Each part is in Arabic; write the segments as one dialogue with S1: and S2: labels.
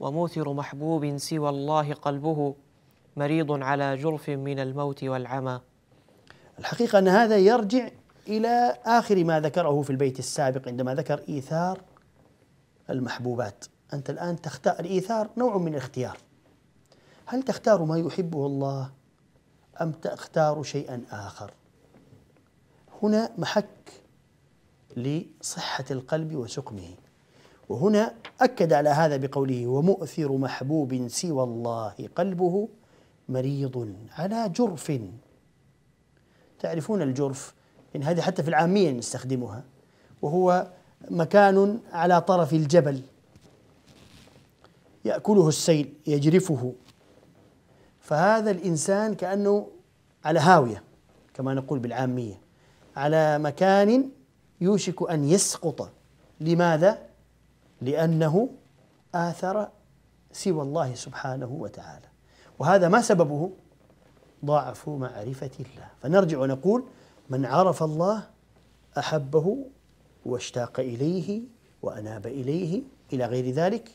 S1: وموثر محبوب سوى الله قلبه مريض على جرف من الموت والعمى الحقيقة أن هذا يرجع إلى آخر ما ذكره في البيت السابق عندما ذكر إيثار المحبوبات أنت الآن تختار الإيثار نوع من الاختيار هل تختار ما يحبه الله أم تختار شيئا آخر هنا محك لصحة القلب وسقمه وهنا أكد على هذا بقوله ومؤثر محبوب سوى الله قلبه مريض على جرف تعرفون الجرف إن يعني هذه حتى في العامية نستخدمها وهو مكان على طرف الجبل يأكله السيل يجرفه فهذا الإنسان كأنه على هاوية كما نقول بالعامية على مكان يوشك أن يسقط لماذا؟ لأنه آثر سوى الله سبحانه وتعالى وهذا ما سببه ضعف معرفة الله فنرجع ونقول من عرف الله أحبه واشتاق إليه وأناب إليه إلى غير ذلك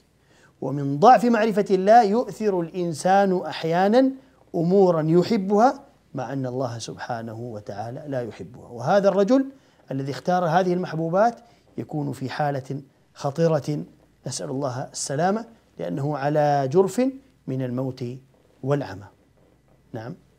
S1: ومن ضعف معرفة الله يؤثر الإنسان أحيانا أمورا يحبها مع أن الله سبحانه وتعالى لا يحبها وهذا الرجل الذي اختار هذه المحبوبات يكون في حالة خطيرة نسأل الله السلامة لأنه على جرف من الموت والعمى نعم